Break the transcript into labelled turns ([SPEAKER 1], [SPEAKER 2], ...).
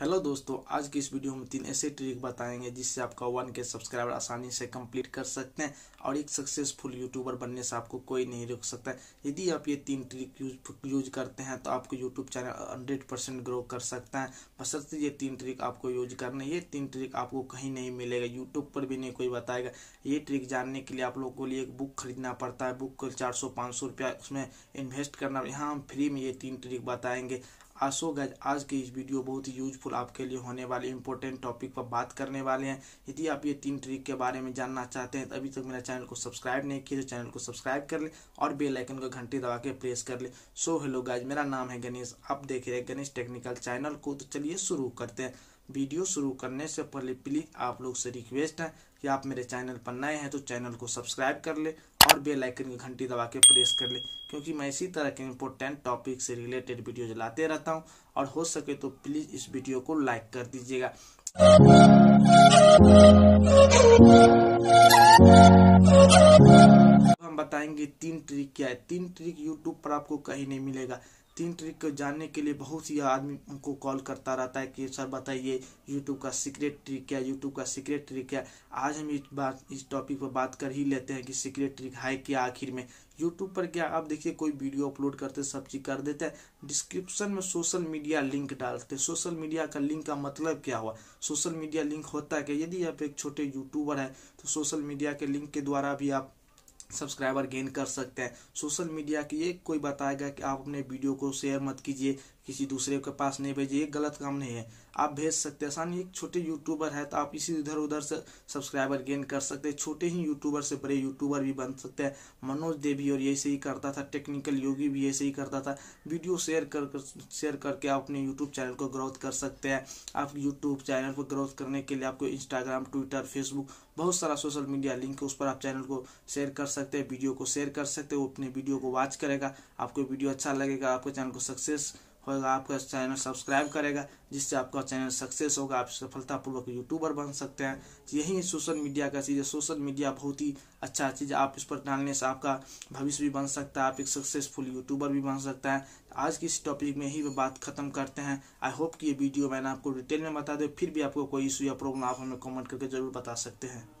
[SPEAKER 1] hello दोस्तों आज की इस वीडियो में तीन ऐसे ट्रिक बताएंगे जिससे आपका वन के सब्सक्राइबर आसानी से कंप्लीट कर सकते हैं और एक सक्सेसफुल यूट्यूबर बनने से आपको कोई नहीं रोक सकता है यदि आप ये तीन ट्रिक यूज यूज करते हैं तो आपको YouTube channel hundred percent grow कर सकता है बसरते ये तीन ट्रिक आपको यूज करना ये तीन ट्रिक आपको कहीं नहीं मिलेगा यूट्यूब पर भी नहीं कोई बताएगा ये ट्रिक जानने के लिए आप लोगों को लिए एक बुक खरीदना पड़ता है बुक को चार सौ रुपया उसमें इन्वेस्ट करना यहाँ हम फ्री में ये तीन ट्रिक बताएंगे आशो गज आज की इस वीडियो बहुत ही यूजफुल आपके लिए होने वाले इंपॉर्टेंट टॉपिक पर बात करने वाले हैं यदि आप ये तीन ट्रिक के बारे में जानना चाहते हैं तो अभी तक मेरा चैनल को सब्सक्राइब नहीं किया तो चैनल को सब्सक्राइब कर लें और बेल आइकन को घंटी दबा के प्रेस कर लें सो हेलो गैज मेरा नाम है गणेश आप देख रहे हैं गणेश टेक्निकल चैनल को तो चलिए शुरू करते हैं वीडियो शुरू करने से पहले प्लीज़ आप लोग से रिक्वेस्ट है कि आप मेरे चैनल पर नए हैं तो चैनल को सब्सक्राइब कर ले और बेल आइकन की घंटी दबा के प्रेस कर ले क्योंकि मैं इसी तरह के इम्पोर्टेंट टॉपिक से रिलेटेड वीडियो जलाते रहता हूँ और हो सके तो प्लीज़ इस वीडियो को लाइक कर दीजिएगा हम बताएंगे तीन ट्रिक क्या है तीन ट्रिक यूट्यूब पर आपको कहीं नहीं मिलेगा तीन ट्रिक को जानने के लिए बहुत सी आदमी उनको कॉल करता रहता है कि सर बताइए यूट्यूब का सीक्रेट ट्रिक क्या यूट्यूब का सीक्रेट ट्रिक क्या आज हम इस बात इस टॉपिक पर बात कर ही लेते हैं कि सीक्रेट ट्रिक है क्या आखिर में यूट्यूब पर क्या आप देखिए कोई वीडियो अपलोड करते सब चीज़ कर देते हैं डिस्क्रिप्शन में सोशल मीडिया लिंक डालते सोशल मीडिया का लिंक का मतलब क्या हुआ सोशल मीडिया लिंक होता है कि यदि आप एक छोटे यूट्यूबर हैं तो सोशल मीडिया के लिंक के द्वारा भी आप सब्सक्राइबर गेन कर सकते हैं सोशल मीडिया की ये कोई बताएगा कि आप अपने वीडियो को शेयर मत कीजिए किसी दूसरे के पास नहीं भेजिए ये गलत काम नहीं है आप भेज सकते हैं आसानी एक छोटे यूट्यूबर है तो आप इसी इधर उधर से सब्सक्राइबर गेन कर सकते हैं छोटे ही यूट्यूबर से बड़े यूट्यूबर भी बन सकते हैं मनोज देवी और ऐसे ही करता था टेक्निकल योगी भी ऐसे ही करता था वीडियो शेयर कर, कर शेयर करके आप अपने यूट्यूब चैनल को ग्रोथ कर सकते हैं आप यूट्यूब चैनल को ग्रोथ करने के लिए आपको इंस्टाग्राम ट्विटर फेसबुक बहुत सारा सोशल मीडिया लिंक उस पर आप चैनल को शेयर कर सकते सकते हैं वीडियो को शेयर कर सकते हो अपने वीडियो को वॉच करेगा आपको वीडियो अच्छा लगेगा आपके चैनल को सक्सेस होगा आपका चैनल सब्सक्राइब करेगा जिससे आपका चैनल सक्सेस होगा आप सफलतापूर्वक यूट्यूबर बन सकते हैं तो यही सोशल मीडिया का चीज़ है सोशल मीडिया बहुत ही अच्छा चीज़ आप इस पर डालने से आपका भविष्य भी बन सकता है आप एक सक्सेसफुल यूट्यूबर भी बन सकता है आज की इस टॉपिक में ही बात खत्म करते हैं आई होप कि ये वीडियो मैंने आपको डिटेल में बता दें फिर भी आपको कोई इशू या प्रॉब्लम आप हमें कॉमेंट करके जरूर बता सकते हैं